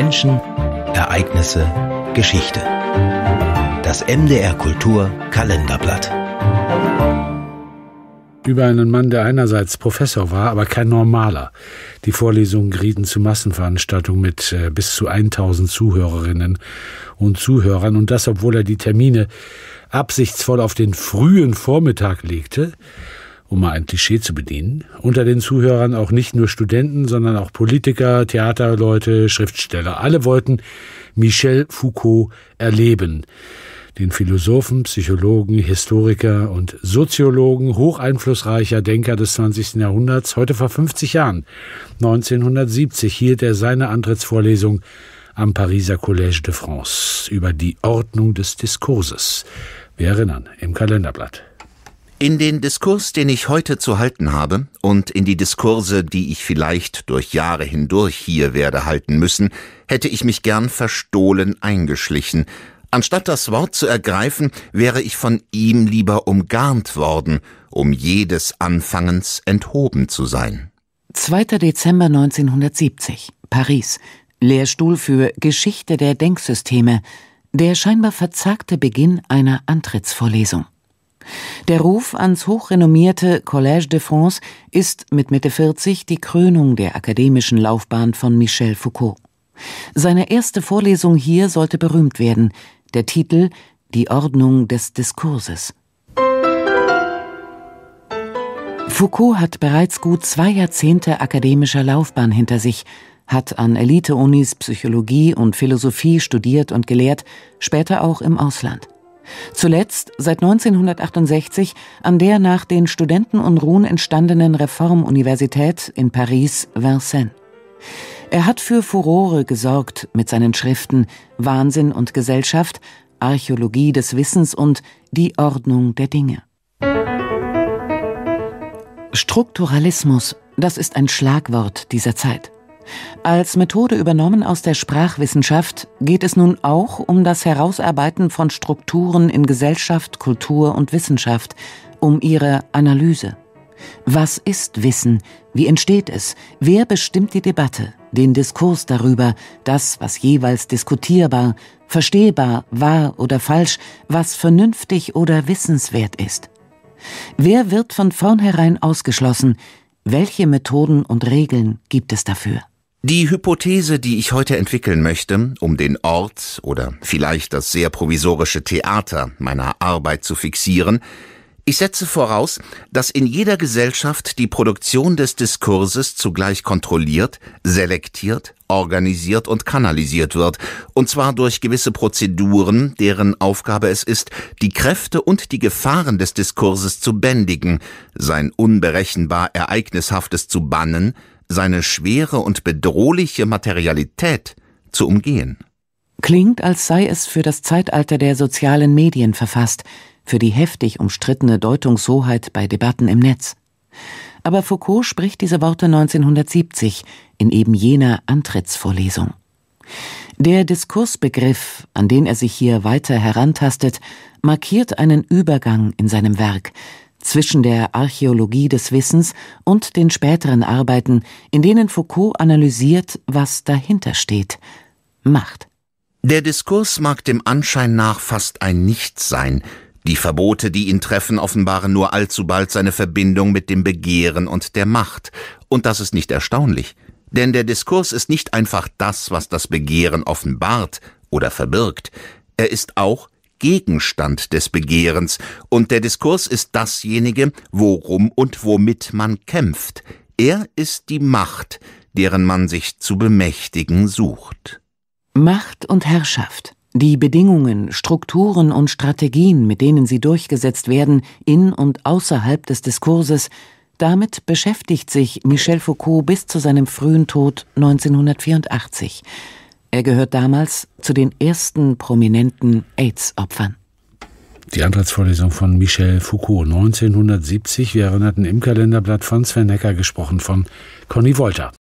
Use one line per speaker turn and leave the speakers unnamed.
Menschen, Ereignisse, Geschichte.
Das MDR Kultur Kalenderblatt. Über einen Mann, der einerseits Professor war, aber kein normaler. Die Vorlesungen gerieten zu Massenveranstaltungen mit äh, bis zu 1000 Zuhörerinnen und Zuhörern. Und das, obwohl er die Termine absichtsvoll auf den frühen Vormittag legte um mal ein Klischee zu bedienen, unter den Zuhörern auch nicht nur Studenten, sondern auch Politiker, Theaterleute, Schriftsteller. Alle wollten Michel Foucault erleben. Den Philosophen, Psychologen, Historiker und Soziologen, hocheinflussreicher Denker des 20. Jahrhunderts, heute vor 50 Jahren, 1970, hielt er seine Antrittsvorlesung am Pariser Collège de France über die Ordnung des Diskurses. Wir erinnern, im Kalenderblatt.
In den Diskurs, den ich heute zu halten habe, und in die Diskurse, die ich vielleicht durch Jahre hindurch hier werde halten müssen, hätte ich mich gern verstohlen eingeschlichen. Anstatt das Wort zu ergreifen, wäre ich von ihm lieber umgarnt worden, um jedes Anfangens enthoben zu sein.
2. Dezember 1970, Paris, Lehrstuhl für Geschichte der Denksysteme, der scheinbar verzagte Beginn einer Antrittsvorlesung. Der Ruf ans hochrenommierte Collège de France ist mit Mitte 40 die Krönung der akademischen Laufbahn von Michel Foucault. Seine erste Vorlesung hier sollte berühmt werden. Der Titel Die Ordnung des Diskurses. Foucault hat bereits gut zwei Jahrzehnte akademischer Laufbahn hinter sich, hat an Elite-Unis Psychologie und Philosophie studiert und gelehrt, später auch im Ausland. Zuletzt seit 1968 an der nach den Studentenunruhen entstandenen Reformuniversität in Paris Vincennes. Er hat für Furore gesorgt mit seinen Schriften Wahnsinn und Gesellschaft, Archäologie des Wissens und Die Ordnung der Dinge. Strukturalismus, das ist ein Schlagwort dieser Zeit. Als Methode übernommen aus der Sprachwissenschaft geht es nun auch um das Herausarbeiten von Strukturen in Gesellschaft, Kultur und Wissenschaft, um ihre Analyse. Was ist Wissen? Wie entsteht es? Wer bestimmt die Debatte, den Diskurs darüber, das, was jeweils diskutierbar, verstehbar, wahr oder falsch, was vernünftig oder wissenswert ist? Wer wird von vornherein ausgeschlossen? Welche Methoden und Regeln gibt es dafür?
Die Hypothese, die ich heute entwickeln möchte, um den Ort oder vielleicht das sehr provisorische Theater meiner Arbeit zu fixieren, ich setze voraus, dass in jeder Gesellschaft die Produktion des Diskurses zugleich kontrolliert, selektiert, organisiert und kanalisiert wird, und zwar durch gewisse Prozeduren, deren Aufgabe es ist, die Kräfte und die Gefahren des Diskurses zu bändigen, sein unberechenbar Ereignishaftes zu bannen, seine schwere und bedrohliche Materialität zu umgehen.
Klingt, als sei es für das Zeitalter der sozialen Medien verfasst, für die heftig umstrittene Deutungshoheit bei Debatten im Netz. Aber Foucault spricht diese Worte 1970 in eben jener Antrittsvorlesung. Der Diskursbegriff, an den er sich hier weiter herantastet, markiert einen Übergang in seinem Werk, zwischen der Archäologie des Wissens und den späteren Arbeiten, in denen Foucault analysiert, was
dahinter steht Macht. Der Diskurs mag dem Anschein nach fast ein Nichts sein, die Verbote, die ihn treffen, offenbaren nur allzu bald seine Verbindung mit dem Begehren und der Macht, und das ist nicht erstaunlich, denn der Diskurs ist nicht einfach das, was das Begehren offenbart oder verbirgt, er ist auch Gegenstand des Begehrens, und der Diskurs ist dasjenige, worum und womit man kämpft. Er ist die Macht, deren man sich zu bemächtigen sucht. Macht und Herrschaft, die Bedingungen,
Strukturen und Strategien, mit denen sie durchgesetzt werden, in und außerhalb des Diskurses, damit beschäftigt sich Michel Foucault bis zu seinem frühen Tod 1984. Er gehört damals zu den ersten prominenten AIDS-Opfern.
Die Antragsvorlesung von Michel Foucault 1970. Wir erinnerten im Kalenderblatt von Sven Necker gesprochen von Conny Wolter.